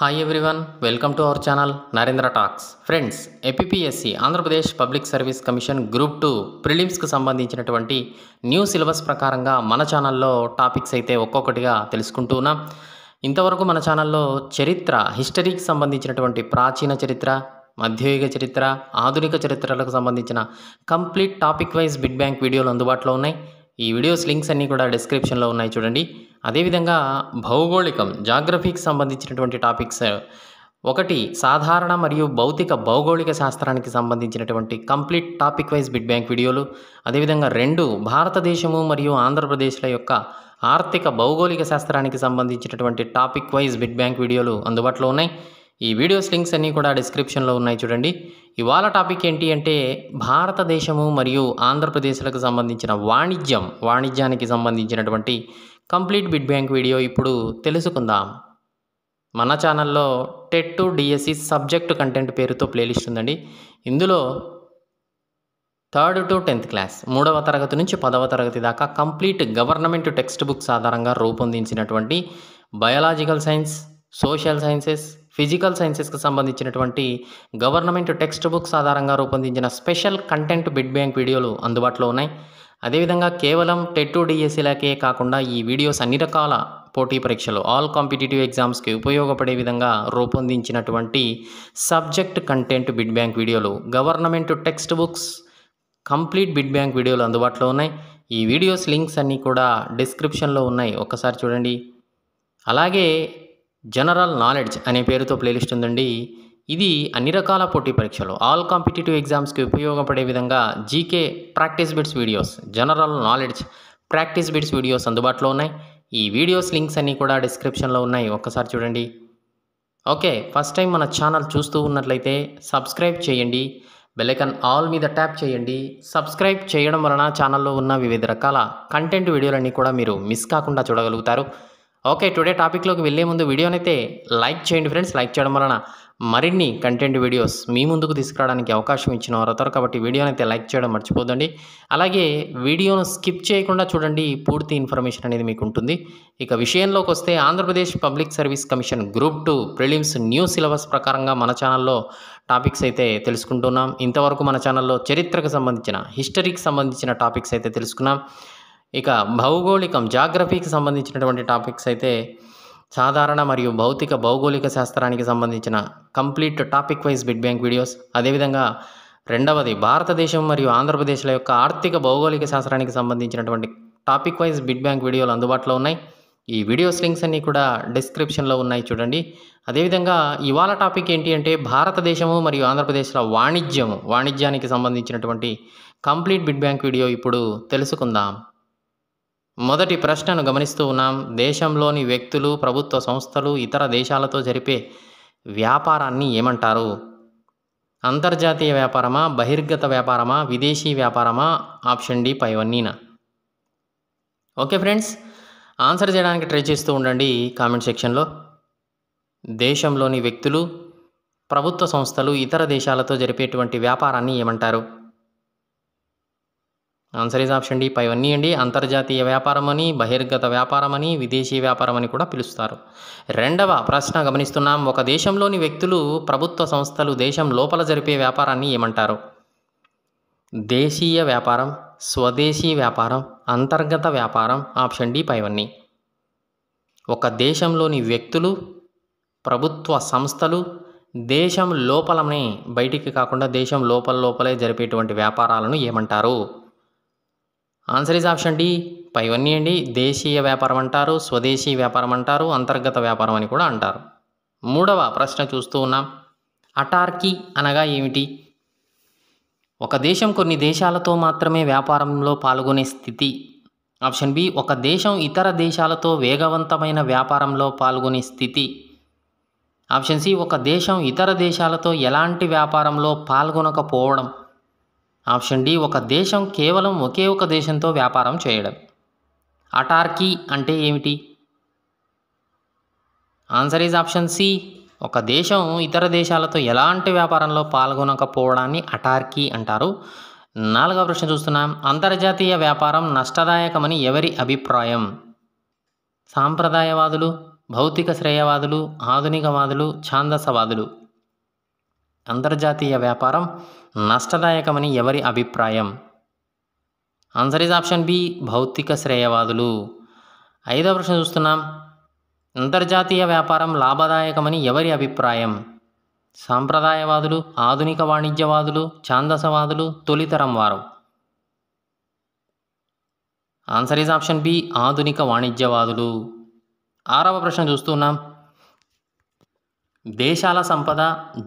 hi everyone welcome to our channel Narendra talks friends APPSC Andhra Pradesh public service commission group two ప్రిలిమ్స్కు సంబంధించినటువంటి new syllabus ప్రకారంగా మన ఛానల్లో topics అయితే ఒక్కొక్కటిగా తెలుసుకుంటూ ఉన్నాం ఇంతవరకు మన ఛానల్లో చరిత్ర హిస్టరీకి సంబంధించినటువంటి ప్రాచీన చరిత్ర మధ్యయుగ చరిత్ర ఆధునిక చరిత్రలకు సంబంధించిన complete topic wise bit bank వీడియోలు అందుబాటులో ఉన్నాయి ఈ వీడియోస్ లింక్స్ అన్నీ కూడా డిస్క్రిప్షన్లో ఉన్నాయి చూడండి అదేవిధంగా భౌగోళికం జాగ్రఫీకి సంబంధించినటువంటి టాపిక్స్ ఒకటి సాధారణ మరియు భౌతిక భౌగోళిక శాస్త్రానికి సంబంధించినటువంటి complete topic wise bit bank వీడియోలు అదేవిధంగా రెండు భారతదేశము మరియు ఆంధ్రప్రదేశ్ల యొక్క ఆర్థిక భౌగోళిక శాస్త్రానికి సంబంధించినటువంటి టాపిక్ వైజ్ బిడ్ బ్యాంక్ వీడియోలు అందుబాటులో ఉన్నాయి ఈ వీడియోస్ లింక్స్ అన్నీ కూడా డిస్క్రిప్షన్లో ఉన్నాయి చూడండి ఇవాళ టాపిక్ ఏంటి అంటే భారతదేశము మరియు ఆంధ్రప్రదేశ్లకు సంబంధించిన వాణిజ్యం వాణిజ్యానికి సంబంధించినటువంటి కంప్లీట్ బిడ్ బ్యాంక్ వీడియో ఇప్పుడు తెలుసుకుందాం మన ఛానల్లో టెట్ డిఎస్సి సబ్జెక్ట్ కంటెంట్ పేరుతో ప్లేలిస్ట్ ఉందండి ఇందులో థర్డ్ టు టెన్త్ క్లాస్ మూడవ తరగతి నుంచి పదవ తరగతి దాకా కంప్లీట్ గవర్నమెంట్ టెక్స్ట్ బుక్స్ ఆధారంగా రూపొందించినటువంటి biological science social sciences physical సైన్సెస్కి సంబంధించినటువంటి గవర్నమెంట్ టెక్స్ట్ బుక్స్ ఆధారంగా రూపొందించిన స్పెషల్ కంటెంట్ బిడ్ బ్యాంక్ వీడియోలు అందుబాటులో ఉన్నాయి అదేవిధంగా కేవలం టెట్ డిఎస్సీలకే కాకుండా ఈ వీడియోస్ అన్ని రకాల పోటీ పరీక్షలు ఆల్ కాంపిటేటివ్ ఎగ్జామ్స్కి ఉపయోగపడే విధంగా రూపొందించినటువంటి సబ్జెక్ట్ కంటెంట్ బిడ్ బ్యాంక్ వీడియోలు government text books complete bit bank వీడియోలు అందుబాటులో ఉన్నాయి ఈ వీడియోస్ లింక్స్ అన్నీ కూడా డిస్క్రిప్షన్లో ఉన్నాయి ఒక్కసారి చూడండి అలాగే జనరల్ నాలెడ్జ్ అనే పేరుతో ప్లేలిస్ట్ ఉందండి ఇది అన్ని రకాల పోటీ పరీక్షలు ఆల్ కాంపిటేటివ్ ఎగ్జామ్స్కి ఉపయోగపడే విధంగా GK practice bits videos general knowledge practice bits videos అందుబాటులో ఉన్నాయి ఈ వీడియోస్ లింక్స్ అన్నీ కూడా డిస్క్రిప్షన్లో ఉన్నాయి ఒక్కసారి చూడండి ఓకే ఫస్ట్ టైం మన ఛానల్ చూస్తూ ఉన్నట్లయితే సబ్స్క్రైబ్ చేయండి బెలైకన్ ఆల్ మీద ట్యాప్ చేయండి సబ్స్క్రైబ్ చేయడం వలన ఛానల్లో ఉన్న వివిధ రకాల కంటెంట్ వీడియోలన్నీ కూడా మీరు మిస్ కాకుండా చూడగలుగుతారు ఓకే టుడే టాపిక్లోకి వెళ్ళే ముందు వీడియోనైతే లైక్ చేయండి ఫ్రెండ్స్ లైక్ చేయడం వలన మరిన్ని కంటెంట్ వీడియోస్ మీ ముందుకు తీసుకురావడానికి అవకాశం ఇచ్చిన వారు అవుతారు కాబట్టి వీడియోనైతే లైక్ చేయడం మర్చిపోదండి అలాగే వీడియోను స్కిప్ చేయకుండా చూడండి పూర్తి ఇన్ఫర్మేషన్ అనేది మీకు ఉంటుంది ఇక విషయంలోకి వస్తే Andhra Pradesh public service commission group two prelims new syllabus ప్రకారంగా మన ఛానల్లో టాపిక్స్ అయితే తెలుసుకుంటున్నాం ఇంతవరకు మన ఛానల్లో చరిత్రకు సంబంధించిన హిస్టరీకి సంబంధించిన టాపిక్స్ అయితే తెలుసుకున్నాం ఇక భౌగోళికం జాగ్రఫీకి సంబంధించినటువంటి టాపిక్స్ అయితే సాధారణ మరియు భౌతిక భౌగోళిక శాస్త్రానికి సంబంధించిన complete topic wise bit bank videos అదేవిధంగా రెండవది భారతదేశం మరియు ఆంధ్రప్రదేశ్ల యొక్క ఆర్థిక భౌగోళిక శాస్త్రానికి సంబంధించినటువంటి టాపిక్ వైజ్ బిడ్ బ్యాంక్ వీడియోలు అందుబాటులో ఉన్నాయి ఈ వీడియోస్ లింక్స్ అన్నీ కూడా డిస్క్రిప్షన్లో ఉన్నాయి చూడండి అదేవిధంగా ఇవాళ టాపిక్ ఏంటి అంటే భారతదేశము మరియు ఆంధ్రప్రదేశ్ల వాణిజ్యము వాణిజ్యానికి సంబంధించినటువంటి కంప్లీట్ బిడ్ బ్యాంక్ వీడియో ఇప్పుడు తెలుసుకుందాం మొదటి ప్రశ్నను గమనిస్తూ ఉన్నాం దేశంలోని వ్యక్తులు ప్రభుత్వ సంస్థలు ఇతర దేశాలతో జరిపే వ్యాపారాన్ని ఏమంటారు అంతర్జాతీయ వ్యాపారమా బహిర్గత వ్యాపారమా విదేశీ వ్యాపారమా ఆప్షన్ డి పైవన్నీనా ఓకే ఫ్రెండ్స్ ఆన్సర్ చేయడానికి ట్రై చేస్తూ ఉండండి కామెంట్ సెక్షన్లో దేశంలోని వ్యక్తులు ప్రభుత్వ సంస్థలు ఇతర దేశాలతో జరిపేటువంటి వ్యాపారాన్ని ఏమంటారు ఆన్సర్ ఈజ్ ఆప్షన్ డి అన్నీ అండి అంతర్జాతీయ వ్యాపారమని బహిర్గత వ్యాపారమని విదేశీ వ్యాపారమని కూడా పిలుస్తారు రెండవ ప్రశ్న గమనిస్తున్నాం ఒక దేశంలోని వ్యక్తులు ప్రభుత్వ సంస్థలు దేశం లోపల జరిపే వ్యాపారాన్ని ఏమంటారు దేశీయ వ్యాపారం స్వదేశీ వ్యాపారం అంతర్గత వ్యాపారం ఆప్షన్ డి పైవన్నీ ఒక దేశంలోని వ్యక్తులు ప్రభుత్వ సంస్థలు దేశం లోపలనే బయటికి కాకుండా దేశం లోపల లోపలే జరిపేటువంటి వ్యాపారాలను ఏమంటారు ఆన్సర్ ఇస్ ఆప్షన్ డి పైవన్నీ అండి దేశీయ వ్యాపారం అంటారు స్వదేశీ వ్యాపారం అంటారు అంతర్గత వ్యాపారం అని కూడా అంటారు మూడవ ప్రశ్న చూస్తూ ఉన్నాం అటార్కీ అనగా ఏమిటి ఒక దేశం కొన్ని దేశాలతో మాత్రమే వ్యాపారంలో పాల్గొనే స్థితి ఆప్షన్ బి ఒక దేశం ఇతర దేశాలతో వేగవంతమైన వ్యాపారంలో పాల్గొనే స్థితి ఆప్షన్ సి ఒక దేశం ఇతర దేశాలతో ఎలాంటి వ్యాపారంలో పాల్గొనకపోవడం ఆప్షన్ డి ఒక దేశం కేవలం ఒకే ఒక దేశంతో వ్యాపారం చేయడం అటార్కీ అంటే ఏమిటి ఆన్సర్ ఈజ్ ఆప్షన్ సి ఒక దేశం ఇతర దేశాలతో ఎలాంటి వ్యాపారంలో పాల్గొనకపోవడాన్ని అటార్కీ అంటారు నాలుగవ ప్రశ్న చూస్తున్నాం అంతర్జాతీయ వ్యాపారం నష్టదాయకమని ఎవరి అభిప్రాయం సాంప్రదాయవాదులు భౌతిక శ్రేయవాదులు ఆధునికవాదులు ఛాందసవాదులు అంతర్జాతీయ వ్యాపారం నష్టదాయకమని ఎవరి అభిప్రాయం ఆన్సర్ ఇస్ ఆప్షన్ బి భౌతిక శ్రేయవాదులు ఐదవ ప్రశ్న చూస్తున్నాం అంతర్జాతీయ వ్యాపారం లాభదాయకమని ఎవరి అభిప్రాయం సాంప్రదాయవాదులు ఆధునిక వాణిజ్యవాదులు ఛాందసవాదులు తొలితరం వారు ఆన్సర్ ఈజ్ ఆప్షన్ బి ఆధునిక వాణిజ్యవాదులు ఆరవ ప్రశ్న చూస్తున్నాం దేశాల సంపద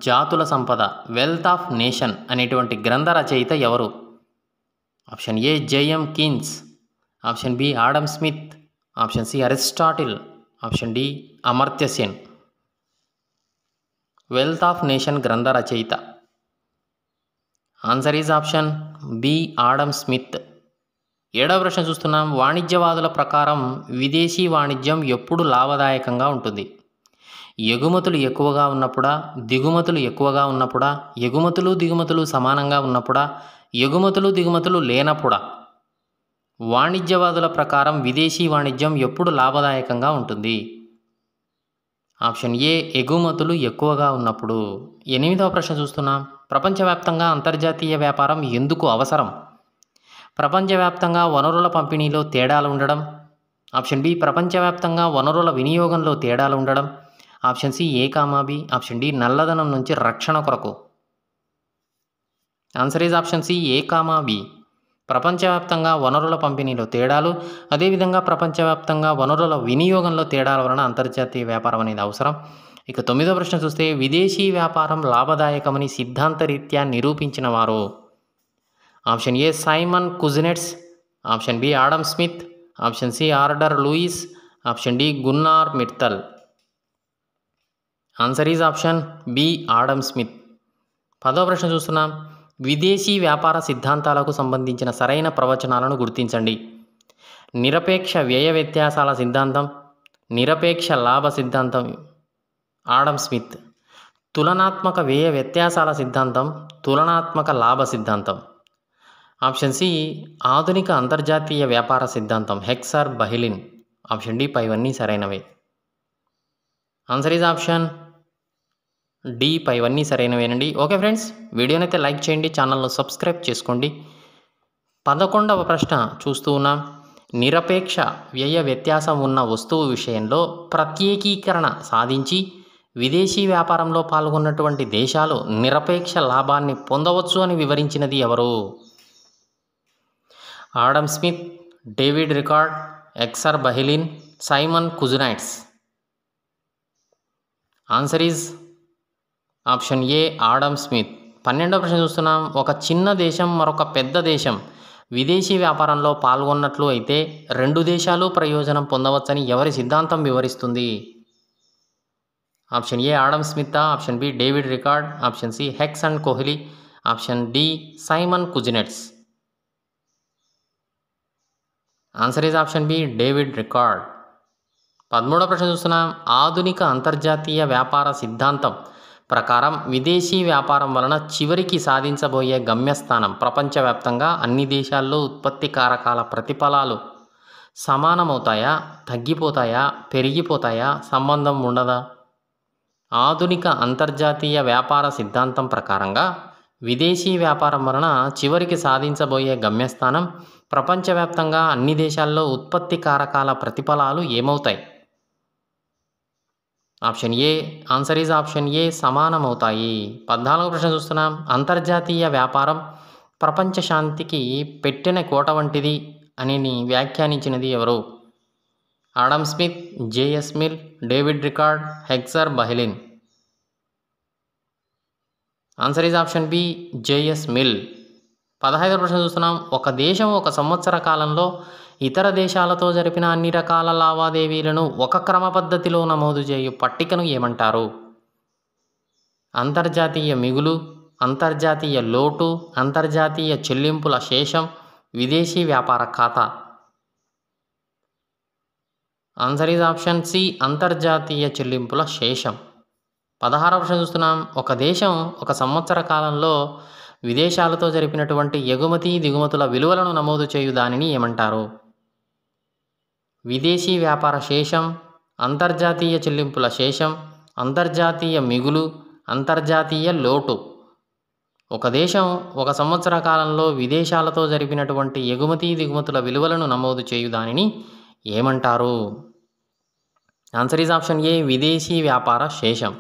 జాతుల సంపద వెల్త్ ఆఫ్ నేషన్ అనేటువంటి గ్రంథ రచయిత ఎవరు option A JM Keynes option B Adam Smith option C Aristotle option D Amartya Sen wealth of nation గ్రంథ రచయిత answer is option B Adam Smith ఏడవ ప్రశ్న చూస్తున్నాం వాణిజ్యవాదుల ప్రకారం విదేశీ వాణిజ్యం ఎప్పుడు లాభదాయకంగా ఉంటుంది ఎగుమతులు ఎక్కువగా ఉన్నప్పుడా దిగుమతులు ఎక్కువగా ఉన్నప్పుడా ఎగుమతులు దిగుమతులు సమానంగా ఉన్నప్పుడా ఎగుమతులు దిగుమతులు లేనప్పుడా వాణిజ్యవాదుల ప్రకారం విదేశీ వాణిజ్యం ఎప్పుడు లాభదాయకంగా ఉంటుంది ఆప్షన్ ఏ ఎగుమతులు ఎక్కువగా ఉన్నప్పుడు ఎనిమిదవ ప్రశ్న చూస్తున్నాం ప్రపంచవ్యాప్తంగా అంతర్జాతీయ వ్యాపారం ఎందుకు అవసరం ప్రపంచవ్యాప్తంగా వనరుల పంపిణీలో తేడాలు ఉండడం ఆప్షన్ బి ప్రపంచవ్యాప్తంగా వనరుల వినియోగంలో తేడాలు ఉండడం option C A comma B option D నల్లధనం నుంచి రక్షణ కొరకు answer is option C A comma B ప్రపంచవ్యాప్తంగా వనరుల పంపిణీలో తేడాలు అదేవిధంగా ప్రపంచవ్యాప్తంగా వనరుల వినియోగంలో తేడాల వలన అంతర్జాతీయ వ్యాపారం అనేది అవసరం ఇక తొమ్మిదో ప్రశ్న చూస్తే విదేశీ వ్యాపారం లాభదాయకమని సిద్ధాంతరీత్యా నిరూపించిన వారు option A Simon Kuznets option B Adam Smith option C Arthur Lewis option D Gunnar Myrdal answer is option B Adam Smith పదవ ప్రశ్న చూస్తున్నాం విదేశీ వ్యాపార సిద్ధాంతాలకు సంబంధించిన సరైన ప్రవచనాలను గుర్తించండి నిరపేక్ష వ్యయ వ్యత్యాసాల సిద్ధాంతం నిరపేక్ష లాభ సిద్ధాంతం ఆడమ్ స్మిత్ తులనాత్మక వ్యయ వ్యత్యాసాల సిద్ధాంతం తులనాత్మక లాభ సిద్ధాంతం ఆప్షన్ సి ఆధునిక అంతర్జాతీయ వ్యాపార సిద్ధాంతం హెక్సార్ బహిలిన్ ఆప్షన్ డి పైవన్నీ సరైనవే ఆన్సర్ ఈజ్ ఆప్షన్ డి పైవన్నీ సరైనవేనండి ఓకే ఫ్రెండ్స్ వీడియోనైతే లైక్ చేయండి ఛానల్ను సబ్స్క్రైబ్ చేసుకోండి పదకొండవ ప్రశ్న చూస్తూ ఉన్నాం నిరపేక్ష వ్యయ వ్యత్యాసం ఉన్న వస్తువు విషయంలో ప్రత్యేకీకరణ సాధించి విదేశీ వ్యాపారంలో పాల్గొన్నటువంటి దేశాలు నిరపేక్ష లాభాన్ని పొందవచ్చు అని వివరించినది ఎవరు Adam Smith David Ricardo Heckscher Ohlin Simon Kuznets answer is option A Adam Smith పన్నెండో ప్రశ్న చూస్తున్నాం ఒక చిన్న దేశం మరొక పెద్ద దేశం విదేశీ వ్యాపారంలో పాల్గొన్నట్లు అయితే రెండు దేశాలు ప్రయోజనం పొందవచ్చని ఎవరి సిద్ధాంతం వివరిస్తుంది option A Adam Smith option B David Ricardo option C Heckscher and కోహ్లీ option D Simon Kuznets answer is option B David Ricardo పదమూడో ప్రశ్న చూస్తున్నాం ఆధునిక అంతర్జాతీయ వ్యాపార సిద్ధాంతం ప్రకారం విదేశీ వ్యాపారం వలన చివరికి సాధించబోయే గమ్యస్థానం ప్రపంచవ్యాప్తంగా అన్ని దేశాల్లో ఉత్పత్తి కారకాల ప్రతిఫలాలు సమానమవుతాయా తగ్గిపోతాయా పెరిగిపోతాయా సంబంధం ఉండదా ఆధునిక అంతర్జాతీయ వ్యాపార సిద్ధాంతం ప్రకారంగా విదేశీ వ్యాపారం వలన చివరికి సాధించబోయే గమ్యస్థానం ప్రపంచవ్యాప్తంగా అన్ని దేశాల్లో ఉత్పత్తి కారకాల ప్రతిఫలాలు ఏమవుతాయి option A answer is option A సమానమవుతాయి పద్నాలుగో ప్రశ్న చూస్తున్నాం అంతర్జాతీయ వ్యాపారం ప్రపంచ శాంతికి పెట్టిన కోట వంటిది అని వ్యాఖ్యానించినది ఎవరు Adam Smith JS Mill David Ricardo Heckscher Ohlin answer is option B JS Mill పదహైదో ప్రశ్న చూస్తున్నాం ఒక దేశం ఒక సంవత్సర కాలంలో ఇతర దేశాలతో జరిపిన అన్ని రకాల లావాదేవీలను ఒక క్రమ పద్ధతిలో నమోదు చేయు పట్టికను ఏమంటారు అంతర్జాతీయ మిగులు అంతర్జాతీయ లోటు అంతర్జాతీయ చెల్లింపుల శేషం విదేశీ వ్యాపార ఖాతా ఆన్సర్ ఈజ్ ఆప్షన్ సి అంతర్జాతీయ చెల్లింపుల శేషం పదహార ఆప్షన్ చూస్తున్నాం ఒక దేశం ఒక సంవత్సర కాలంలో విదేశాలతో జరిపినటువంటి ఎగుమతి దిగుమతుల విలువలను నమోదు చేయు దానిని ఏమంటారు విదేశీ వ్యాపార శేషం అంతర్జాతీయ చెల్లింపుల శేషం అంతర్జాతీయ మిగులు అంతర్జాతీయ లోటు ఒక దేశం ఒక సంవత్సర కాలంలో విదేశాలతో జరిపినటువంటి ఎగుమతి దిగుమతుల విలువలను నమోదు చేయుదానిని ఏమంటారు ఆన్సర్ ఈజ్ ఆప్షన్ ఏ విదేశీ వ్యాపార శేషం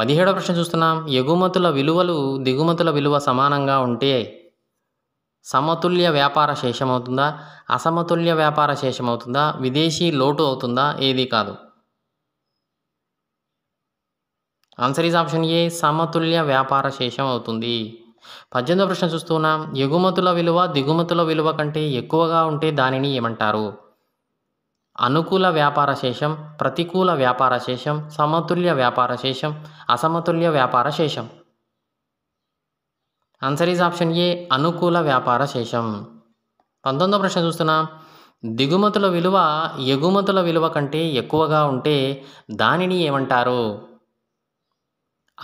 పదిహేడో ప్రశ్న చూస్తున్నాం ఎగుమతుల విలువలు దిగుమతుల విలువ సమానంగా ఉంటే సమతుల్య వ్యాపార శేషమవుతుందా అసమతుల్య వ్యాపార శేషమవుతుందా విదేశీ లోటు అవుతుందా ఏది కాదు ఆన్సర్ ఈజ్ ఆప్షన్ ఏ సమతుల్య వ్యాపార శేషం అవుతుంది పద్దెనిమిదో ప్రశ్న చూస్తున్నాం ఎగుమతుల విలువ దిగుమతుల విలువ కంటే ఎక్కువగా ఉంటే దానిని ఏమంటారు అనుకూల వ్యాపార శేషం ప్రతికూల వ్యాపార శేషం సమతుల్య వ్యాపార శేషం అసమతుల్య వ్యాపార శేషం ఆన్సర్ ఈజ్ ఆప్షన్ ఏ అనుకూల వ్యాపార శేషం పంతొమ్మిదో ప్రశ్న చూస్తున్నాం దిగుమతుల విలువ ఎగుమతుల విలువ కంటే ఎక్కువగా ఉంటే దానిని ఏమంటారు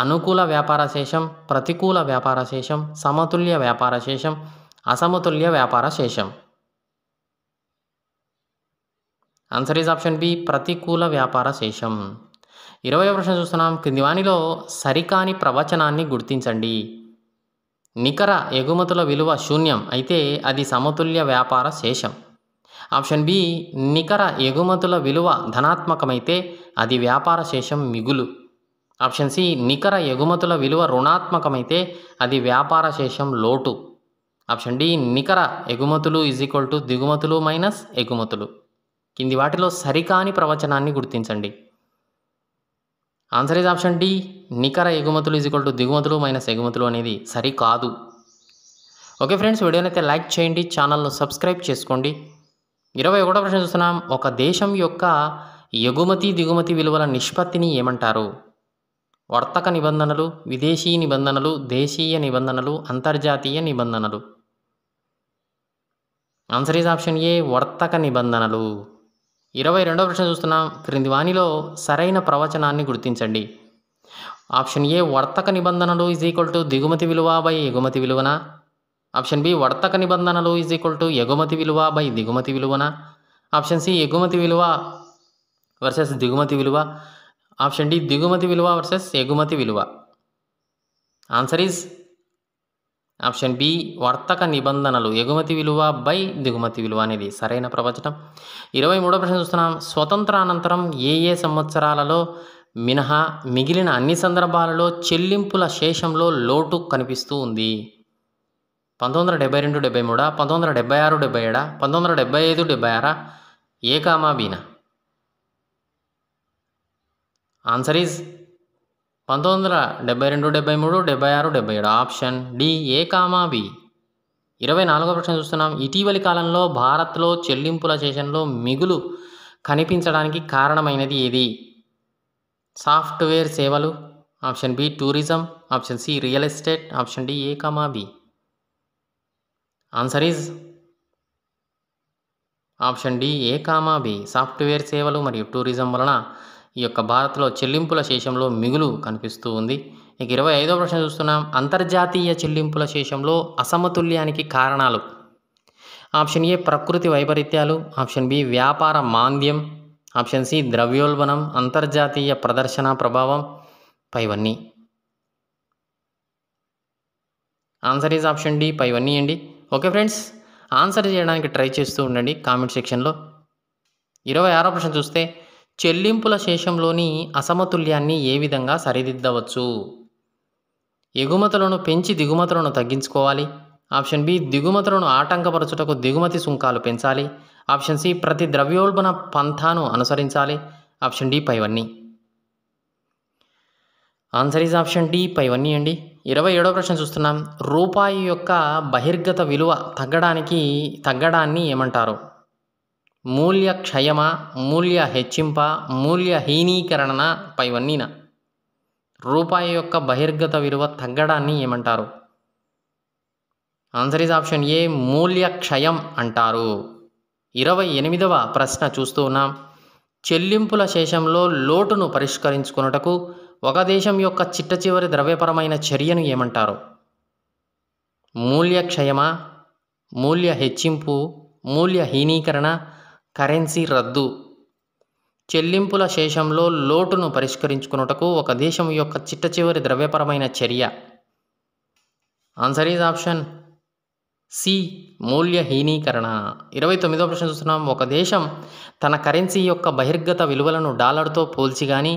అనుకూల వ్యాపార శేషం ప్రతికూల వ్యాపార శేషం సమతుల్య వ్యాపార శేషం అసమతుల్య వ్యాపార శేషం ఆన్సర్ ఈజ్ ఆప్షన్ బి ప్రతికూల వ్యాపార శేషం ఇరవై ప్రశ్న చూస్తున్నాం క్రింది వానిలో సరికాని ప్రవచనాన్ని గుర్తించండి నికర ఎగుమతుల విలువ శూన్యం అయితే అది సమతుల్య వ్యాపార శేషం ఆప్షన్ బి నికర ఎగుమతుల విలువ ధనాత్మకమైతే అది వ్యాపార శేషం మిగులు ఆప్షన్ సి నికర ఎగుమతుల విలువ రుణాత్మకమైతే అది వ్యాపార శేషం లోటు ఆప్షన్ డి నికర ఎగుమతులు ఈజ్ ఈక్వల్ టు దిగుమతులు మైనస్ ఎగుమతులు కింది వాటిలో సరికాని ప్రవచనాన్ని గుర్తించండి ఆన్సర్ ఇస్ ఆప్షన్ డి నికర ఎగుమతులు ఈజ్వల్ టు దిగుమతులు మైనస్ ఎగుమతులు అనేది సరికాదు ఓకే ఫ్రెండ్స్ వీడియోనైతే లైక్ చేయండి ఛానల్ను సబ్స్క్రైబ్ చేసుకోండి ఇరవై ఒకటో ప్రశ్న చూస్తున్నాం ఒక దేశం యొక్క ఎగుమతి దిగుమతి విలువల నిష్పత్తిని ఏమంటారు వర్తక నిబంధనలు విదేశీ నిబంధనలు దేశీయ నిబంధనలు అంతర్జాతీయ నిబంధనలు ఆన్సర్ ఈజ్ ఆప్షన్ ఏ వర్తక నిబంధనలు ఇరవై రెండవ ప్రశ్న చూస్తున్నాం క్రింది వాణిలో సరైన ప్రవచనాన్ని గుర్తించండి ఆప్షన్ ఏ వర్తక నిబంధనలు ఈజ్ ఈక్వల్ టు దిగుమతి విలువ బై ఎగుమతి విలువన ఆప్షన్ బి వర్తక నిబంధనలు ఈజ్ ఈక్వల్ టు ఎగుమతి విలువ బై దిగుమతి విలువన ఆప్షన్ సి ఎగుమతి విలువ వర్సెస్ దిగుమతి విలువ ఆప్షన్ డి దిగుమతి విలువ వర్సెస్ ఎగుమతి విలువ ఆన్సర్ ఈజ్ ఆప్షన్ బి వర్తక నిబంధనలు ఎగుమతి విలువ బై దిగుమతి విలువ అనేది సరైన ప్రవచనం ఇరవై మూడో ప్రశ్న చూస్తున్నాం అనంతరం ఏ ఏ సంవత్సరాలలో మినహా మిగిలిన అన్ని సందర్భాలలో చెల్లింపుల శేషంలో లోటు కనిపిస్తూ ఉంది పంతొమ్మిది వందల డెబ్బై రెండు డెబ్బై మూడా పంతొమ్మిది వందల డెబ్బై ఆరు డెబ్బై ఏడా పంతొమ్మిది వందల డెబ్బై ఐదు డెబ్బై ఆరా ఏకామా బీనా ఆన్సర్ ఈజ్ పంతొమ్మిది వందల డెబ్బై రెండు డెబ్బై మూడు డెబ్బై ఆరు డెబ్బై ఏడు option D A comma B ఇరవై నాలుగో ప్రశ్న చూస్తున్నాం ఇటీవలి కాలంలో భారత్లో చెల్లింపుల చేసంలో మిగులు కనిపించడానికి కారణమైనది ఏది సాఫ్ట్వేర్ సేవలు option B tourism option C real estate option D A comma B answer is option D A comma B software సేవలు మరియు టూరిజం వలన ఈ యొక్క భారత్లో చెల్లింపుల శేషంలో మిగులు కనిపిస్తూ ఉంది ఇక ఇరవై ఐదో ప్రశ్న చూస్తున్నాం అంతర్జాతీయ చెల్లింపుల శేషంలో అసమతుల్యానికి కారణాలు ఆప్షన్ ఏ ప్రకృతి వైపరీత్యాలు ఆప్షన్ బి వ్యాపార మాంద్యం ఆప్షన్ సి ద్రవ్యోల్బణం అంతర్జాతీయ ప్రదర్శన ప్రభావం పైవన్నీ ఆన్సర్ ఈజ్ ఆప్షన్ డి పైవన్నీ అండి ఓకే ఫ్రెండ్స్ ఆన్సర్ చేయడానికి ట్రై చేస్తూ ఉండండి కామెంట్ సెక్షన్లో ఇరవై ఆరో ప్రశ్న చూస్తే చెల్లింపుల శేషంలోని అసమతుల్యాన్ని ఏ విధంగా సరిదిద్దవచ్చు ఎగుమతులను పెంచి దిగుమతులను తగ్గించుకోవాలి ఆప్షన్ బి దిగుమతులను ఆటంకపరచుటకు దిగుమతి సుంకాలు పెంచాలి ఆప్షన్ సి ప్రతి ద్రవ్యోల్బణ పంథాను అనుసరించాలి ఆప్షన్ డి పైవన్నీ ఆన్సర్ ఈజ్ ఆప్షన్ డి పైవన్నీ అండి ఇరవై ఏడో ప్రశ్న చూస్తున్నాం రూపాయి యొక్క బహిర్గత విలువ తగ్గడానికి తగ్గడాన్ని ఏమంటారు మూల్య క్షయమ మూల్య హెచ్చింప మూల్య హీనీకరణ పైవన్నీన రూపాయి యొక్క బహిర్గత విలువ తగ్గడాన్ని ఏమంటారు ఆన్సర్ ఇస్ ఆప్షన్ ఏ మూల్య క్షయం అంటారు ఇరవై ఎనిమిదవ ప్రశ్న చూస్తూ ఉన్నాం చెల్లింపుల శేషంలో లోటును పరిష్కరించుకున్నటకు ఒక దేశం యొక్క చిట్ట చివరి ద్రవ్యపరమైన చర్యను ఏమంటారు మూల్యక్షయమ మూల్య హెచ్చింపు మూల్యహీనీకరణ కరెన్సీ రద్దు చెల్లింపుల శేషంలో లోటును పరిష్కరించుకున్నటకు ఒక దేశం యొక్క చిట్ట చివరి ద్రవ్యపరమైన చర్య ఆన్సర్ ఈజ్ ఆప్షన్ సి మూల్యహీనీకరణ ఇరవై తొమ్మిదవ ప్రశ్న చూస్తున్నాం ఒక దేశం తన కరెన్సీ యొక్క బహిర్గత విలువలను డాలర్తో పోల్చి కానీ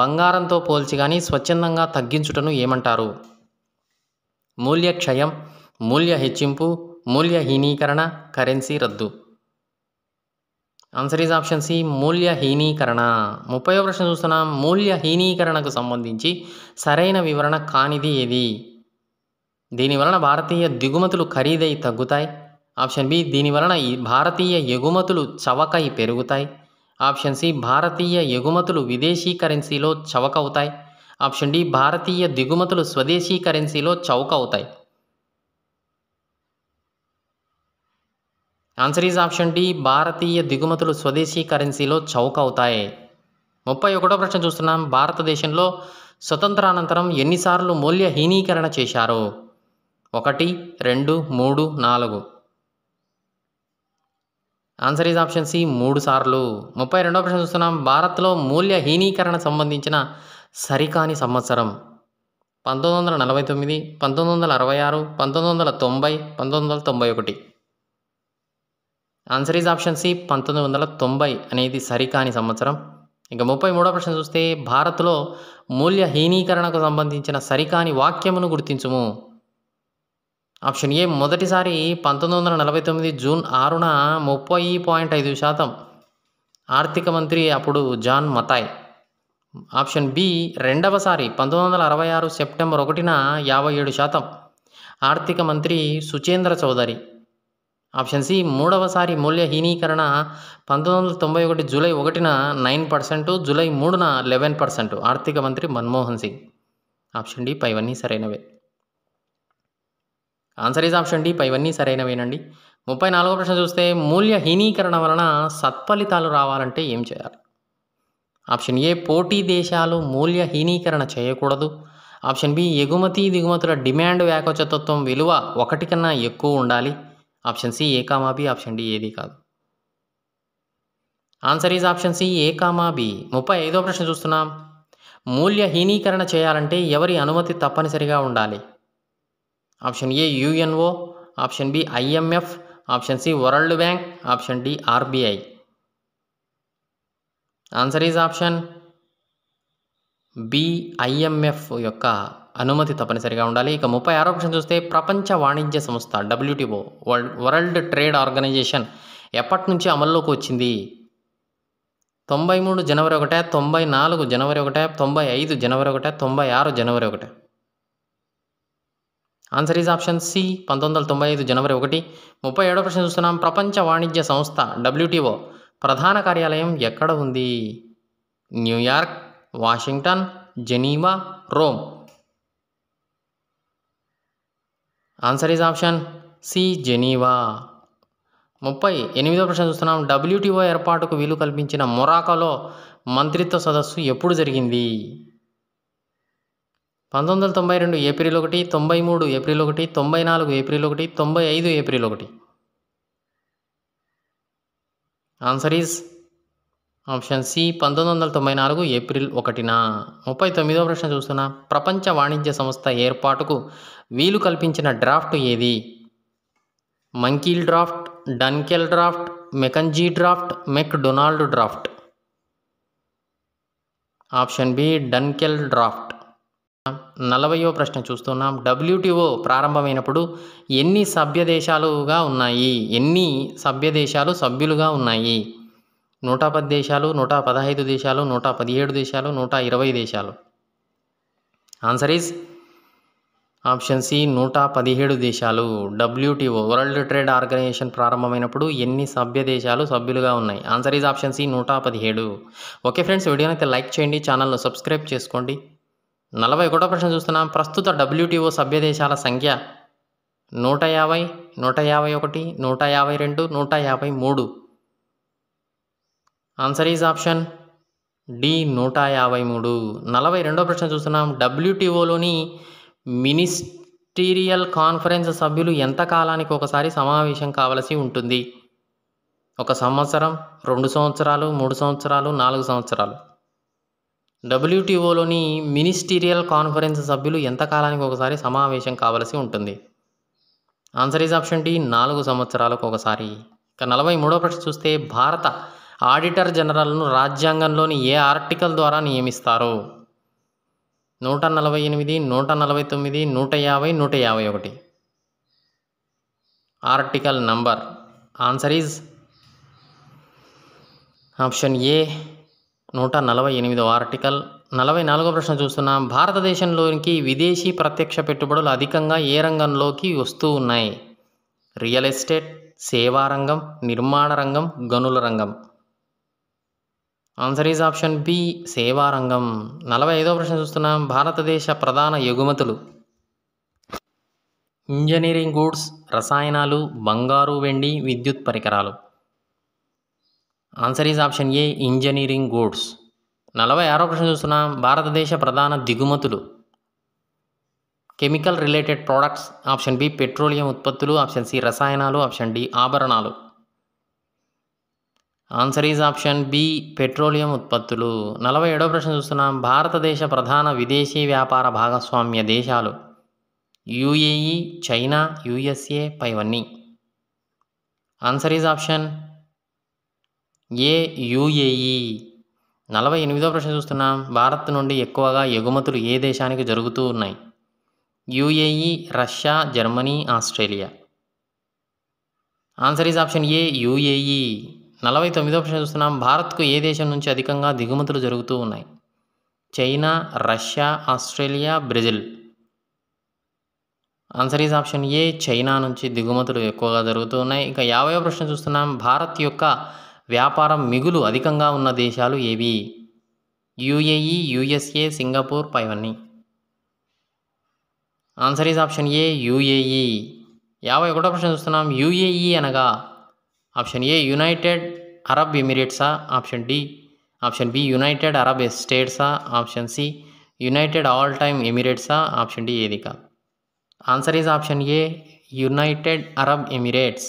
బంగారంతో పోల్చి కానీ స్వచ్ఛందంగా తగ్గించుటను ఏమంటారు మూల్యక్షయం మూల్య హెచ్చింపు మూల్యహీనీకరణ కరెన్సీ రద్దు ఆన్సర్ ఈజ్ ఆప్షన్ సి మూల్యహీనీకరణ ముప్పై ప్రశ్న చూస్తున్నాం మూల్యహీనీకరణకు సంబంధించి సరైన వివరణ కానిది ఏది దీనివలన భారతీయ దిగుమతులు ఖరీదై తగ్గుతాయి ఆప్షన్ బి దీనివలన భారతీయ ఎగుమతులు చవకై పెరుగుతాయి ఆప్షన్ సి భారతీయ ఎగుమతులు విదేశీ కరెన్సీలో చవకవుతాయి ఆప్షన్ డి భారతీయ దిగుమతులు స్వదేశీ కరెన్సీలో చౌకవుతాయి ఆన్సర్ ఈజ్ ఆప్షన్ డి భారతీయ దిగుమతులు స్వదేశీ కరెన్సీలో చౌక అవుతాయి ముప్పై ఒకటో ప్రశ్న చూస్తున్నాం భారతదేశంలో స్వతంత్రానంతరం ఎన్నిసార్లు మూల్యహీనీకరణ చేశారు ఒకటి రెండు మూడు నాలుగు ఆన్సర్ ఈజ్ ఆప్షన్ సి మూడు సార్లు ముప్పై రెండో ప్రశ్న చూస్తున్నాం భారత్లో మూల్యహీనీకరణ సంబంధించిన సరికాని సంవత్సరం పంతొమ్మిది వందల నలభై తొమ్మిది పంతొమ్మిది వందల అరవై ఆరు పంతొమ్మిది వందల తొంభై పంతొమ్మిది వందల తొంభై ఒకటి ఆన్సర్ ఈజ్ ఆప్షన్ సి పంతొమ్మిది వందల తొంభై అనేది సరికాని సంవత్సరం ఇక ముప్పై మూడో ప్రశ్న చూస్తే భారత్లో మూల్యహీనీకరణకు సంబంధించిన సరికాని వాక్యమును గుర్తించుము ఆప్షన్ ఏ మొదటిసారి పంతొమ్మిది వందల నలభై తొమ్మిది జూన్ ఆరున ముప్పై పాయింట్ ఐదు శాతం ఆర్థిక మంత్రి అప్పుడు జాన్ మతాయ్ ఆప్షన్ బి రెండవసారి పంతొమ్మిది వందల అరవై ఆరు సెప్టెంబర్ ఒకటిన యాభై ఏడు శాతం ఆర్థిక మంత్రి సుచేంద్ర చౌదరి ఆప్షన్ సి మూడవసారి మూల్యహీనీకరణ పంతొమ్మిది వందల తొంభై ఒకటి జూలై ఒకటిన నైన్ పర్సెంట్ జూలై మూడున లెవెన్ పర్సెంట్ ఆర్థిక మంత్రి మన్మోహన్ సింగ్ ఆప్షన్ డి పైవన్నీ సరైనవే ఆన్సర్ ఈజ్ ఆప్షన్ డి పైవన్నీ సరైనవేనండి ముప్పై నాలుగో ప్రశ్న చూస్తే మూల్యహీనీకరణ వలన సత్ఫలితాలు రావాలంటే ఏం చేయాలి ఆప్షన్ ఏ పోటీ దేశాలు మూల్యహీనీకరణ చేయకూడదు ఆప్షన్ బి ఎగుమతి దిగుమతుల డిమాండ్ వ్యాకోచతత్వం విలువ ఒకటి కన్నా ఎక్కువ ఉండాలి option C A comma B option D ఏది కాదు answer is option C A comma B ముప్పై ఐదో ప్రశ్న చూస్తున్నాం మూల్యహీనీకరణ చేయాలంటే ఎవరి అనుమతి తప్పనిసరిగా ఉండాలి option A UNO option B IMF option C World Bank option D RBI answer is option B IMF యొక్క అనుమతి తప్పనిసరిగా ఉండాలి ఇక ముప్పై ఆరో ప్రశ్న చూస్తే ప్రపంచ వాణిజ్య సంస్థ WTO World World Trade Organization ఎప్పటి నుంచి అమల్లోకి వచ్చింది తొంభై మూడు జనవరి ఒకటే తొంభై నాలుగు జనవరి ఒకటే తొంభై ఐదు జనవరి ఒకటే తొంభై ఆరు జనవరి ఒకటే ఆన్సర్ ఈజ్ ఆప్షన్ సి పంతొమ్మిది వందల తొంభై ఐదు జనవరి ఒకటి ముప్పై ఏడో ప్రశ్న చూస్తున్నాం ప్రపంచ వాణిజ్య సంస్థ డబ్ల్యూటీఓ ప్రధాన కార్యాలయం ఎక్కడ ఉంది New York Washington Geneva Rome answer is option C Geneva ముప్పై ఎనిమిదో ప్రశ్న చూస్తున్నాం డబ్ల్యూటీఓ ఏర్పాటుకు వీలు కల్పించిన మొరాకోలో మంత్రిత్వ సదస్సు ఎప్పుడు జరిగింది పంతొమ్మిది వందల తొంభై రెండు ఏప్రిల్ ఒకటి తొంభై మూడు ఏప్రిల్ ఒకటి తొంభై నాలుగు ఏప్రిల్ ఒకటి తొంభై ఐదు ఏప్రిల్ ఒకటి ఆన్సర్ ఈజ్ ఆప్షన్ సి పంతొమ్మిది వందల తొంభై నాలుగు ఏప్రిల్ ఒకటిన ముప్పై ప్రశ్న చూస్తున్నా ప్రపంచ వాణిజ్య సంస్థ ఏర్పాటుకు వీలు కల్పించిన డ్రాఫ్ట్ ఏది మంకీల్ draft Dunkel draft McKinsey draft McDonald draft option B Dunkel draft నలభయో ప్రశ్న చూస్తున్నాం డబ్ల్యూటీఓ ప్రారంభమైనప్పుడు ఎన్ని సభ్య దేశాలుగా ఉన్నాయి ఎన్ని సభ్య దేశాలు సభ్యులుగా ఉన్నాయి నూట పది దేశాలు నూట పదహైదు దేశాలు నూట పదిహేడు దేశాలు నూట ఇరవై దేశాలు ఆన్సర్ ఈజ్ ఆప్షన్ సి నూట పదిహేడు దేశాలు డబ్ల్యూటీఓ వరల్డ్ ట్రేడ్ ఆర్గనైజేషన్ ప్రారంభమైనప్పుడు ఎన్ని సభ్య దేశాలు సభ్యులుగా ఉన్నాయి ఆన్సర్ ఈజ్ ఆప్షన్ సి నూట పదిహేడు ఓకే ఫ్రెండ్స్ వీడియోని అయితే లైక్ చేయండి ఛానల్ను సబ్స్క్రైబ్ చేసుకోండి నలభై ఒకటో ప్రశ్న చూస్తున్నాం ప్రస్తుత డబ్ల్యూటీఓ సభ్య దేశాల సంఖ్య నూట యాభై నూట యాభై ఒకటి నూట యాభై రెండు నూట యాభై మూడు ఆన్సర్ ఈజ్ ఆప్షన్ డి నూట యాభై మూడు నలభై రెండో ప్రశ్న చూస్తున్నాం డబ్ల్యూటీఓలోని మినిస్టీరియల్ కాన్ఫరెన్స్ సభ్యులు ఎంత కాలానికి ఒకసారి సమావేశం కావలసి ఉంటుంది ఒక సంవత్సరం రెండు సంవత్సరాలు మూడు సంవత్సరాలు నాలుగు సంవత్సరాలు డబ్ల్యూటీఓలోని మినిస్టీరియల్ కాన్ఫరెన్స్ సభ్యులు ఎంత కాలానికి ఒకసారి సమావేశం కావలసి ఉంటుంది ఆన్సర్ ఈజ్ ఆప్షన్ డి నాలుగు సంవత్సరాలకు ఒకసారి ఇక నలభై మూడో ప్రశ్న చూస్తే భారత ఆడిటర్ జనరల్ను రాజ్యాంగంలోని ఏ ఆర్టికల్ ద్వారా నియమిస్తారు నూట నలభై ఎనిమిది నూట నలభై తొమ్మిది నూట యాభై నూట యాభై ఒకటి article number answer is option A నూట నలభై ఎనిమిదో ఆర్టికల్ నలభై నాలుగో ప్రశ్న చూస్తున్నాం భారతదేశంలోనికి విదేశీ ప్రత్యక్ష పెట్టుబడులు అధికంగా ఏ రంగంలోకి వస్తూ ఉన్నాయి రియల్ ఎస్టేట్ సేవా రంగం నిర్మాణ రంగం గనుల రంగం ఆన్సర్ ఈజ్ ఆప్షన్ బి సేవారంగం నలభై ఐదో ప్రశ్న చూస్తున్నాం భారతదేశ ప్రధాన ఎగుమతులు ఇంజనీరింగ్ గూడ్స్ రసాయనాలు బంగారు వెండి విద్యుత్ పరికరాలు answer is option A engineering goods నలభై ఆరో ప్రశ్న చూస్తున్నాం భారతదేశ ప్రధాన దిగుమతులు chemical related products option B petroleum ఉత్పత్తులు ఆప్షన్ సి రసాయనాలు ఆప్షన్ డి ఆభరణాలు answer is option B petroleum ఉత్పత్తులు నలభై ఏడో ప్రశ్న చూస్తున్నాం భారతదేశ ప్రధాన విదేశీ వ్యాపార భాగస్వామ్య దేశాలు యుఏఈ చైనా యుఎస్ఏ పైవన్నీ answer is option A UAE నలభై ఎనిమిదో ప్రశ్న చూస్తున్నాం భారత్ నుండి ఎక్కువగా ఎగుమతులు ఏ దేశానికి జరుగుతూ ఉన్నాయి UAE Russia Germany Australia answer is option A UAE నలభై తొమ్మిదో ప్రశ్న చూస్తున్నాం భారత్కు ఏ దేశం నుంచి అధికంగా దిగుమతులు జరుగుతూ ఉన్నాయి China Russia Australia Brazil answer is option A China నుంచి దిగుమతులు ఎక్కువగా జరుగుతూ ఉన్నాయి ఇంకా యాభైవ ప్రశ్న చూస్తున్నాం భారత్ యొక్క వ్యాపారం మిగులు అధికంగా ఉన్న దేశాలు ఏవి యుఏఈ యుఎస్ఏ సింగపూర్ పైవన్నీ answer is option A UAE యాభై ఒకటో ప్రశ్న చూస్తున్నాం యుఏఈ అనగా ఆప్షన్ ఏ యునైటెడ్ అరబ్ ఎమిరేట్సా option D option B United Arab స్టేట్సా option C United all time ఎమిరేట్సా ఆప్షన్ డి ఏది కాదు answer is option A United Arab Emirates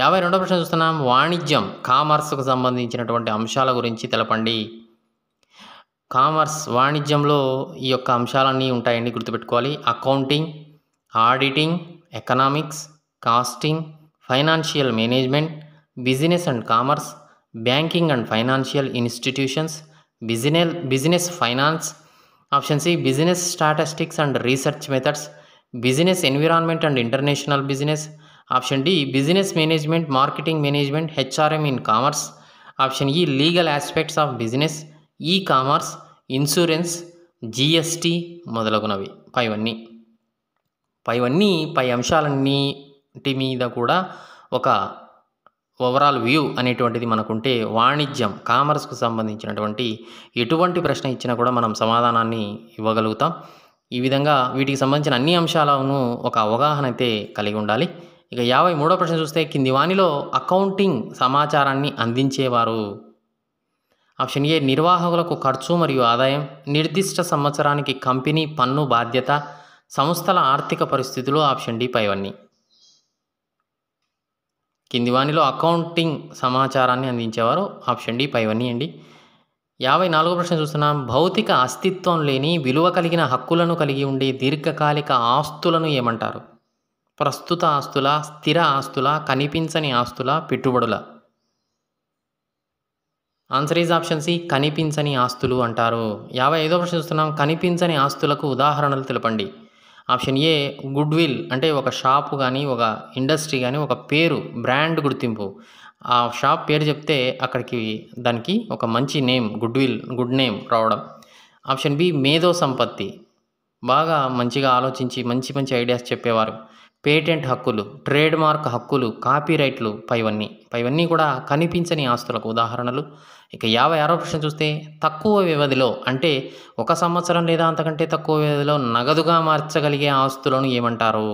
యాభై రెండో ప్రశ్న చూస్తున్నాం వాణిజ్యం కామర్స్కు సంబంధించినటువంటి అంశాల గురించి తెలపండి కామర్స్ వాణిజ్యంలో ఈ యొక్క అంశాలన్నీ ఉంటాయండి గుర్తుపెట్టుకోవాలి accounting auditing economics costing financial management business and commerce banking and financial institutions business business finance option C business statistics and research methods business environment and international business option D business management marketing management HRM in commerce option E legal aspects of business e commerce insurance GST మొదలగునవి పైవన్నీ పైవన్నీ పై అంశాలన్నింటి మీద కూడా ఒక overall view అనేటువంటిది మనకుంటే వాణిజ్యం కామర్స్కు సంబంధించినటువంటి ఎటువంటి ప్రశ్న ఇచ్చినా కూడా మనం సమాధానాన్ని ఇవ్వగలుగుతాం ఈ విధంగా వీటికి సంబంధించిన అన్ని అంశాలను ఒక అవగాహన అయితే కలిగి ఉండాలి ఇక యాభై మూడో ప్రశ్న చూస్తే కింది వాణిలో అకౌంటింగ్ సమాచారాన్ని అందించేవారు ఆప్షన్ ఏ నిర్వాహకులకు ఖర్చు మరియు ఆదాయం నిర్దిష్ట సంవత్సరానికి కంపెనీ పన్ను బాధ్యత సంస్థల ఆర్థిక పరిస్థితులు ఆప్షన్ డి పైవన్నీ కింది వానిలో అకౌంటింగ్ సమాచారాన్ని అందించేవారు ఆప్షన్ డి పైవన్నీ అండి యాభై నాలుగో ప్రశ్న చూస్తున్నాం భౌతిక అస్తిత్వం లేని విలువ కలిగిన హక్కులను కలిగి ఉండే దీర్ఘకాలిక ఆస్తులను ఏమంటారు ప్రస్తుత ఆస్తుల స్థిర ఆస్తుల కనిపించని ఆస్తుల పెట్టుబడుల ఆన్సర్ ఈజ్ ఆప్షన్ సి కనిపించని ఆస్తులు అంటారు యాభై ఐదో ప్రశ్న చూస్తున్నాం కనిపించని ఆస్తులకు ఉదాహరణలు తెలపండి ఆప్షన్ ఏ గుడ్ విల్ అంటే ఒక షాపు కానీ ఒక ఇండస్ట్రీ కానీ ఒక పేరు బ్రాండ్ గుర్తింపు ఆ షాప్ పేరు చెప్తే అక్కడికి దానికి ఒక మంచి name good will good name రావడం ఆప్షన్ బి మేధో సంపత్తి బాగా మంచిగా ఆలోచించి మంచి మంచి ఐడియాస్ చెప్పేవారు పేటెంట్ హక్కులు ట్రేడ్ మార్క్ హక్కులు కాపీరైట్లు పైవన్నీ పైవన్నీ కూడా కనిపించని ఆస్తులకు ఉదాహరణలు ఇక యాభై ఆరో ప్రశ్న చూస్తే తక్కువ వ్యవధిలో అంటే ఒక సంవత్సరం లేదా అంతకంటే తక్కువ వ్యవధిలో నగదుగా మార్చగలిగే ఆస్తులను ఏమంటారు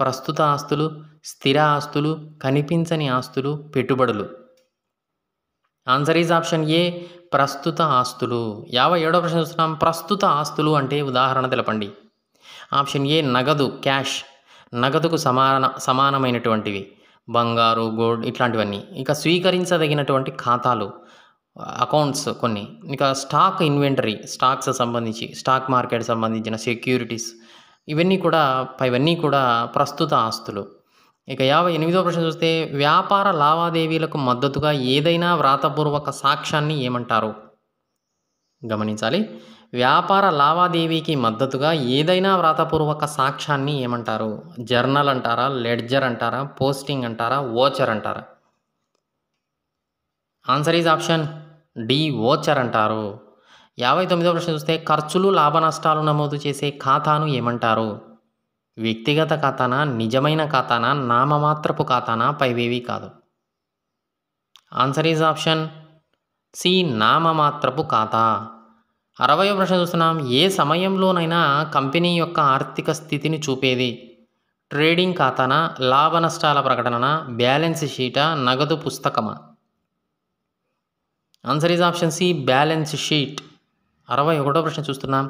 ప్రస్తుత ఆస్తులు స్థిర ఆస్తులు కనిపించని ఆస్తులు పెట్టుబడులు ఆన్సర్ ఈజ్ ఆప్షన్ ఏ ప్రస్తుత ఆస్తులు యాభై ఏడో ప్రశ్న చూస్తున్నాం ప్రస్తుత ఆస్తులు అంటే ఉదాహరణ తెలపండి ఆప్షన్ ఏ నగదు క్యాష్ నగదుకు సమాన సమానమైనటువంటివి బంగారు గోల్డ్ ఇట్లాంటివన్నీ ఇక స్వీకరించదగినటువంటి ఖాతాలు అకౌంట్స్ కొన్ని ఇక స్టాక్ ఇన్వెంటరీ స్టాక్స్ సంబంధించి స్టాక్ మార్కెట్ సంబంధించిన సెక్యూరిటీస్ ఇవన్నీ కూడా ఇవన్నీ కూడా ప్రస్తుత ఆస్తులు ఇక యాభై ఎనిమిదో ప్రశ్న చూస్తే వ్యాపార లావాదేవీలకు మద్దతుగా ఏదైనా వ్రాతపూర్వక సాక్ష్యాన్ని ఏమంటారు గమనించాలి వ్యాపార లావాదేవీకి మద్దతుగా ఏదైనా వ్రాతపూర్వక సాక్ష్యాన్ని ఏమంటారు జర్నల్ అంటారా లెడ్జర్ అంటారా పోస్టింగ్ అంటారా ఓచర్ అంటారా answer is option D voucher అంటారు యాభై తొమ్మిదో ప్రశ్న చూస్తే ఖర్చులు లాభ నష్టాలు నమోదు చేసే ఖాతాను ఏమంటారు వ్యక్తిగత ఖాతానా నిజమైన ఖాతానా నామమాత్రపు ఖాతానా పైవేవి కాదు ఆన్సర్ ఈజ్ ఆప్షన్ సి నామమాత్రపు ఖాతా అరవై ప్రశ్న చూస్తున్నాం ఏ సమయంలోనైనా కంపెనీ యొక్క ఆర్థిక స్థితిని చూపేది ట్రేడింగ్ ఖాతానా లాభ నష్టాల ప్రకటననా బ్యాలెన్స్ షీటా నగదు పుస్తకమా answer is option C balance sheet అరవై ఒకటో ప్రశ్న చూస్తున్నాం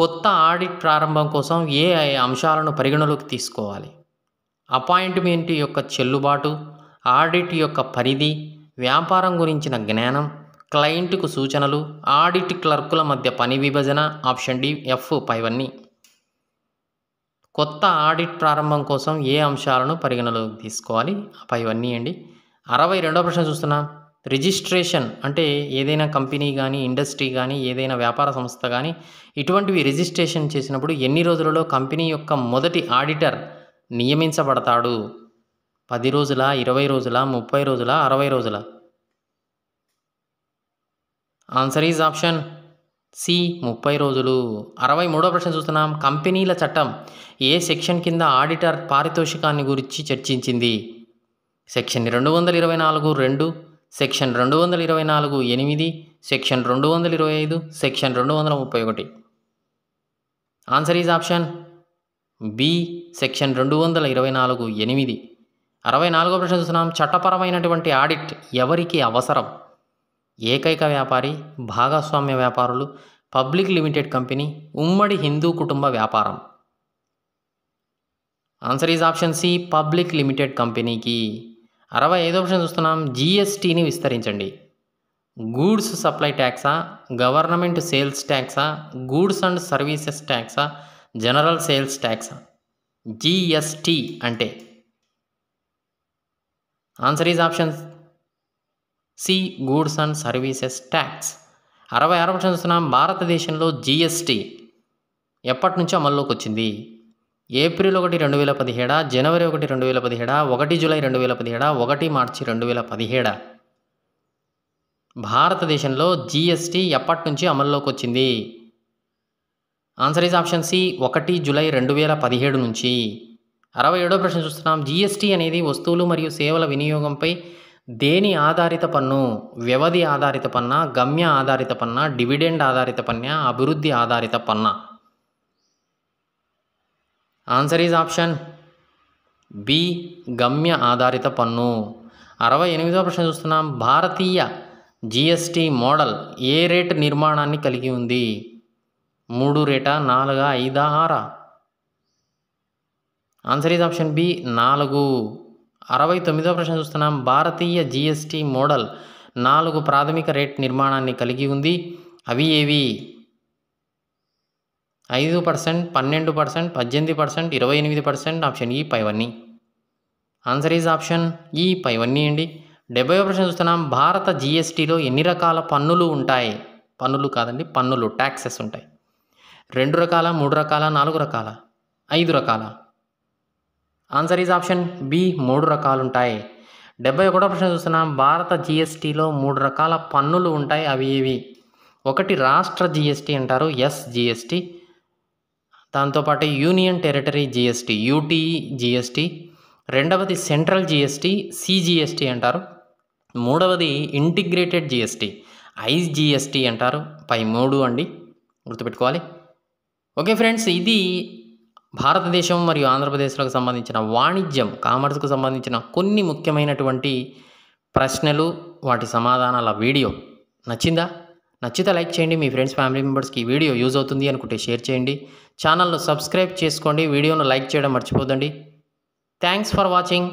కొత్త ఆడిట్ ప్రారంభం కోసం ఏ అంశాలను పరిగణలోకి తీసుకోవాలి అపాయింట్మెంట్ యొక్క చెల్లుబాటు ఆడిట్ యొక్క పరిధి వ్యాపారం గురించిన జ్ఞానం క్లయింట్కు సూచనలు ఆడిట్ క్లర్కుల మధ్య పని విభజన ఆప్షన్ డి ఎఫ్ పైవన్నీ కొత్త ఆడిట్ ప్రారంభం కోసం ఏ అంశాలను పరిగణలోకి తీసుకోవాలి పైవన్నీ అండి అరవై రెండో ప్రశ్న చూస్తున్నా రిజిస్ట్రేషన్ అంటే ఏదైనా కంపెనీ కానీ ఇండస్ట్రీ కానీ ఏదైనా వ్యాపార సంస్థ కానీ ఇటువంటివి రిజిస్ట్రేషన్ చేసినప్పుడు ఎన్ని రోజులలో కంపెనీ యొక్క మొదటి ఆడిటర్ నియమించబడతాడు పది రోజుల ఇరవై రోజుల ముప్పై రోజుల అరవై రోజుల ఆన్సర్ ఈజ్ ఆప్షన్ సి ముప్పై రోజులు అరవై మూడో ప్రశ్న చూస్తున్నాం కంపెనీల చట్టం ఏ సెక్షన్ కింద ఆడిటర్ పారితోషికాన్ని గురించి చర్చించింది సెక్షన్ రెండు వందల ఇరవై నాలుగు రెండు సెక్షన్ రెండు వందల ఇరవై నాలుగు ఎనిమిది సెక్షన్ రెండు వందల ఇరవై ఐదు సెక్షన్ రెండు వందల ముప్పై ఒకటి answer is option B section రెండు వందల ఇరవై నాలుగు ఎనిమిది అరవై నాలుగో ప్రశ్న చూస్తున్నాం చట్టపరమైనటువంటి ఆడిట్ ఎవరికి అవసరం ఏకైక వ్యాపారి భాగస్వామ్య వ్యాపారులు పబ్లిక్ లిమిటెడ్ కంపెనీ ఉమ్మడి హిందూ కుటుంబ వ్యాపారం answer is option C public limited కంపెనీకి అరవై ఐదు ఆప్షన్ చూస్తున్నాం జీఎస్టీని విస్తరించండి గూడ్స్ సప్లై ట్యాక్సా గవర్నమెంట్ సేల్స్ ట్యాక్సా గూడ్స్ అండ్ సర్వీసెస్ ట్యాక్సా జనరల్ సేల్స్ ట్యాక్సా జీఎస్టీ అంటే answer is option C goods and services tax అరవై ఆరవ సంవత్సరం భారతదేశంలో జిఎస్టి ఎప్పటి నుంచి అమల్లోకి వచ్చింది ఏప్రిల్ ఒకటి రెండు వేల పదిహేడు జనవరి ఒకటి రెండు వేల పదిహేడు ఒకటి జూలై రెండు వేల పదిహేడు ఒకటి మార్చి రెండు వేల పదిహేడు భారతదేశంలో జీఎస్టీ ఎప్పటి నుంచి అమల్లోకి వచ్చింది ఆన్సర్ ఈజ్ ఆప్షన్ సి ఒకటి జూలై రెండు వేల పదిహేడు నుంచి అరవై ఏడో ప్రశ్న చూస్తున్నాం జిఎస్టి అనేది వస్తువులు మరియు సేవల వినియోగంపై దేని ఆధారిత పన్ను వ్యవధి ఆధారిత పన్న గమ్య ఆధారిత పన్న డివిడెండ్ ఆధారిత పన్న అభివృద్ధి ఆధారిత పన్న ఆన్సర్ ఈజ్ ఆప్షన్ బి గమ్య ఆధారిత పన్ను అరవై ఎనిమిదో ప్రశ్న చూస్తున్నాం భారతీయ జిఎస్టి మోడల్ ఏ రేట్ నిర్మాణాన్ని కలిగి ఉంది మూడు రేటా నాలుగా ఐదా ఆరా ఆన్సర్ ఈజ్ ఆప్షన్ బి నాలుగు అరవై తొమ్మిదో ప్రశ్న చూస్తున్నాం భారతీయ జిఎస్టి మోడల్ నాలుగు ప్రాథమిక రేట్ నిర్మాణాన్ని కలిగి ఉంది అవి ఏవి ఐదు పర్సెంట్ పన్నెండు పర్సెంట్ పద్దెనిమిది పర్సెంట్ ఇరవై ఎనిమిది పర్సెంట్ ఆప్షన్ ఈ పైవన్నీ ఆన్సర్ ఈజ్ ఆప్షన్ ఈ పైవన్నీ అండి డెబ్బై ప్రశ్న చూస్తున్నాం భారత జిఎస్టీలో ఎన్ని రకాల పన్నులు ఉంటాయి పన్నులు కాదండి పన్నులు ట్యాక్సెస్ ఉంటాయి రెండు రకాల మూడు రకాల నాలుగు రకాల ఐదు రకాల ఆన్సర్ ఈజ్ ఆప్షన్ బి మూడు రకాలుంటాయి డెబ్బై ఒకటో ప్రశ్న చూస్తున్నాం భారత జిఎస్టీలో మూడు రకాల పన్నులు ఉంటాయి అవి ఏవి ఒకటి రాష్ట్ర జిఎస్టీ అంటారు ఎస్ జిఎస్టీ దాంతోపాటు union territory GST UT GST రెండవది సెంట్రల్ జిఎస్టీ సిజిఎస్టీ అంటారు మూడవది ఇంటిగ్రేటెడ్ జిఎస్టీ ఐజిఎస్టీ అంటారు పై మూడు అండి గుర్తుపెట్టుకోవాలి ఓకే ఫ్రెండ్స్ ఇది భారతదేశం మరియు ఆంధ్రప్రదేశ్లకు సంబంధించిన వాణిజ్యం కామర్స్కు సంబంధించిన కొన్ని ముఖ్యమైనటువంటి ప్రశ్నలు వాటి సమాధానాల వీడియో నచ్చిందా నచ్చితే లైక్ చేయండి మీ ఫ్రెండ్స్ ఫ్యామిలీ మెంబర్స్కి ఈ వీడియో యూజ్ అవుతుంది అనుకుంటే షేర్ చేయండి ఛానల్ను సబ్స్క్రైబ్ చేసుకోండి వీడియోను లైక్ చేయడం మర్చిపోదండి థ్యాంక్స్ ఫర్ వాచింగ్